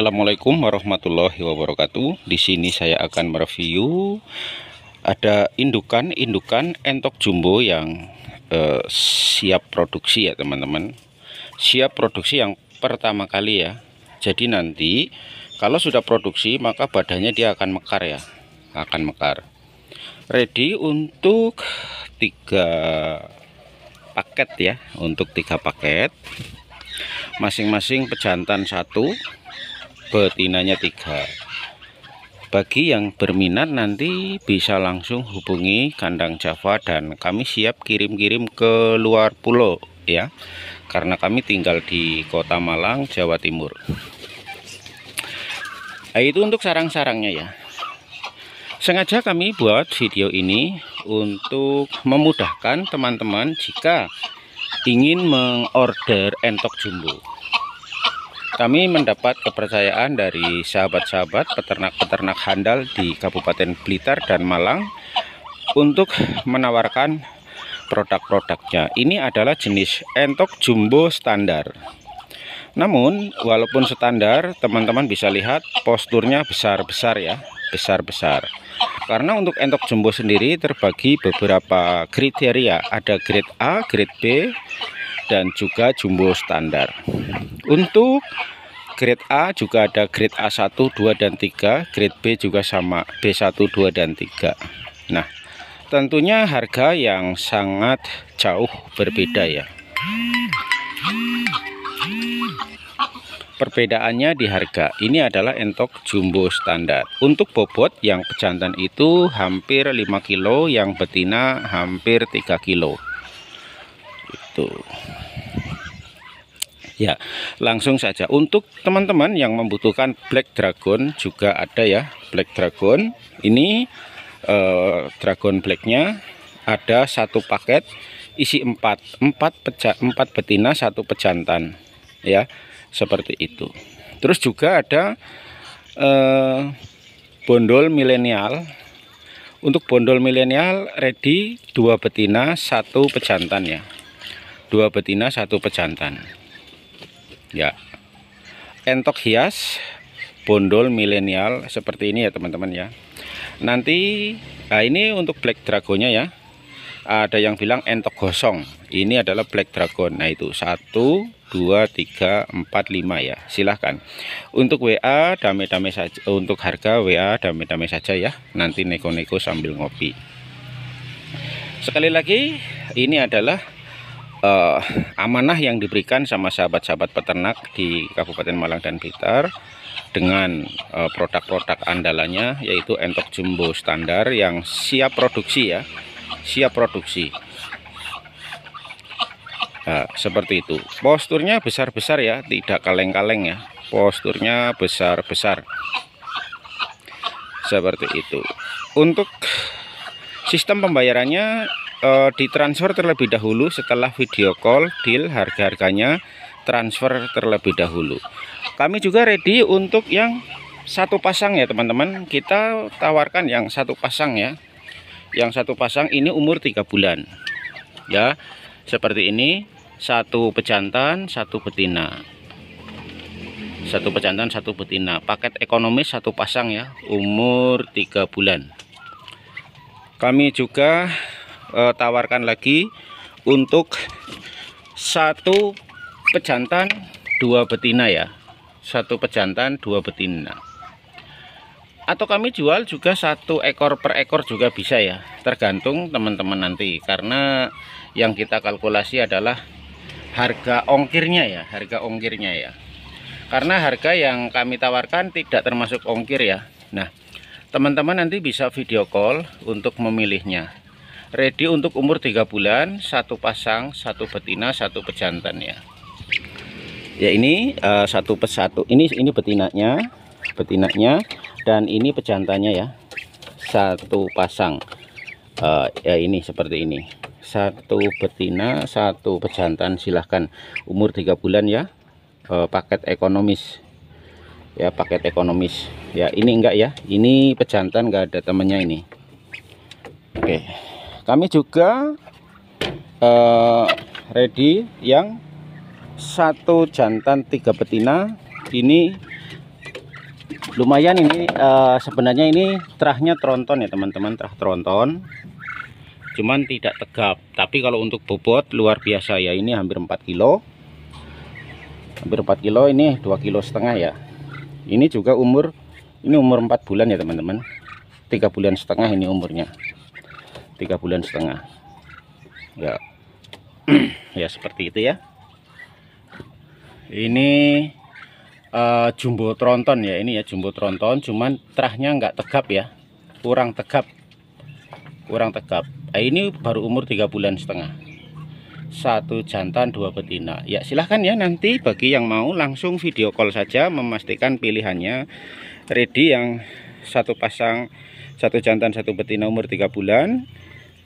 Assalamualaikum warahmatullahi wabarakatuh. Di sini saya akan mereview ada indukan-indukan entok jumbo yang eh, siap produksi ya teman-teman. Siap produksi yang pertama kali ya. Jadi nanti kalau sudah produksi maka badannya dia akan mekar ya. Akan mekar. Ready untuk tiga paket ya, untuk tiga paket masing-masing pejantan satu betinanya tiga bagi yang berminat nanti bisa langsung hubungi kandang Java dan kami siap kirim-kirim ke luar pulau ya karena kami tinggal di kota Malang Jawa Timur nah, itu untuk sarang-sarangnya ya sengaja kami buat video ini untuk memudahkan teman-teman jika ingin mengorder entok jumbo kami mendapat kepercayaan dari sahabat-sahabat peternak-peternak handal di Kabupaten Blitar dan Malang untuk menawarkan produk-produknya. Ini adalah jenis entok jumbo standar. Namun, walaupun standar, teman-teman bisa lihat posturnya besar-besar ya, besar-besar. Karena untuk entok jumbo sendiri terbagi beberapa kriteria, ada grade A, grade B, dan juga jumbo standar untuk grade A juga ada grade A1 2 dan 3 grade B juga sama B1 2 dan 3 nah tentunya harga yang sangat jauh berbeda ya perbedaannya di harga ini adalah entok jumbo standar untuk bobot yang pejantan itu hampir 5 kilo yang betina hampir 3 kilo itu ya langsung saja untuk teman-teman yang membutuhkan black dragon juga ada ya black dragon ini eh, dragon blacknya ada satu paket isi empat empat peca, 4 betina satu pejantan ya seperti itu terus juga ada eh, bondol milenial untuk bondol milenial ready dua betina satu pejantan ya dua betina satu pejantan ya entok hias bondol milenial seperti ini ya teman-teman ya nanti nah ini untuk black dragonnya ya ada yang bilang entok gosong ini adalah black dragon nah itu satu dua tiga empat lima ya silahkan untuk WA dame-dame saja untuk harga WA dame-dame saja ya nanti neko neko sambil ngopi sekali lagi ini adalah uh, amanah yang diberikan sama sahabat-sahabat peternak di Kabupaten Malang dan Blitar dengan eh, produk-produk uh, andalannya yaitu entok jumbo standar yang siap produksi ya siap produksi Nah, seperti itu. Posturnya besar-besar ya, tidak kaleng-kaleng ya. Posturnya besar-besar. Seperti itu. Untuk sistem pembayarannya e, ditransfer terlebih dahulu setelah video call deal harga-harganya transfer terlebih dahulu kami juga ready untuk yang satu pasang ya teman-teman kita tawarkan yang satu pasang ya yang satu pasang ini umur tiga bulan ya seperti ini satu pejantan satu betina satu pejantan satu betina paket ekonomis satu pasang ya umur tiga bulan kami juga uh, tawarkan lagi untuk satu pejantan dua betina ya satu pejantan dua betina atau kami jual juga satu ekor per ekor juga bisa ya tergantung teman-teman nanti karena yang kita kalkulasi adalah harga ongkirnya ya harga ongkirnya ya karena harga yang kami tawarkan tidak termasuk ongkir ya nah teman-teman nanti bisa video call untuk memilihnya ready untuk umur 3 bulan satu pasang satu betina satu pejantan ya ya ini uh, satu persatu ini ini betinanya betinanya dan ini pejantannya ya satu pasang uh, ya ini seperti ini satu betina satu pejantan silahkan umur 3 bulan ya uh, paket ekonomis ya paket ekonomis ya ini enggak ya ini pejantan enggak ada temennya ini oke okay kami juga uh, ready yang satu jantan tiga betina ini lumayan ini uh, sebenarnya ini terahnya tronton ya teman-teman terah tronton cuman tidak tegap tapi kalau untuk bobot luar biasa ya ini hampir 4 kilo hampir 4 kilo ini 2 kilo setengah ya ini juga umur ini umur 4 bulan ya teman-teman 3 bulan setengah ini umurnya tiga bulan setengah ya ya seperti itu ya ini uh, jumbo tronton ya ini ya jumbo tronton cuman terahnya nggak tegap ya kurang tegap kurang tegap eh, ini baru umur tiga bulan setengah satu jantan dua betina ya silahkan ya nanti bagi yang mau langsung video call saja memastikan pilihannya ready yang satu pasang satu jantan satu betina umur tiga bulan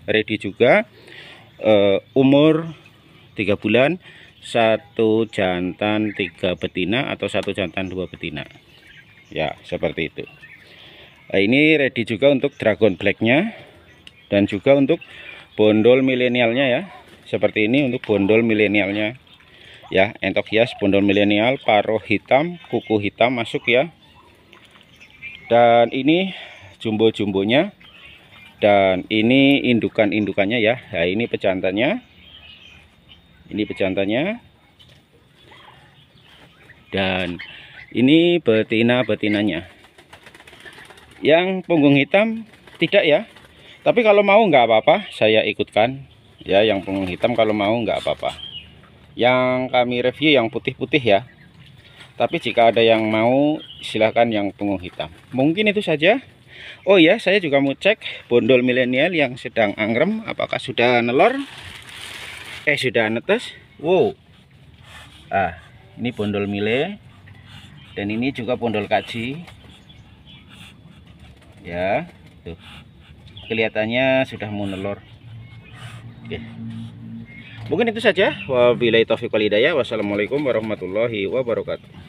ready juga uh, umur 3 bulan satu jantan tiga betina atau satu jantan dua betina ya seperti itu nah, ini ready juga untuk dragon blacknya dan juga untuk bondol milenialnya ya seperti ini untuk bondol milenialnya ya entok hias bondol milenial paruh hitam kuku hitam masuk ya dan ini jumbo-jumbonya dan ini indukan-indukannya ya nah, ini pejantannya ini pejantannya dan ini betina-betinanya yang punggung hitam tidak ya tapi kalau mau nggak apa-apa saya ikutkan ya yang punggung hitam kalau mau nggak apa-apa yang kami review yang putih-putih ya tapi jika ada yang mau silahkan yang punggung hitam mungkin itu saja Oh ya, saya juga mau cek bondol milenial yang sedang angrem, apakah sudah nelor? Eh, sudah netes. Wow. Ah, ini bondol mile dan ini juga bondol kaji. Ya, tuh. Kelihatannya sudah mau nelor. Oke. Mungkin itu saja. Wabillahi taufiq walhidayah. Wassalamualaikum warahmatullahi wabarakatuh.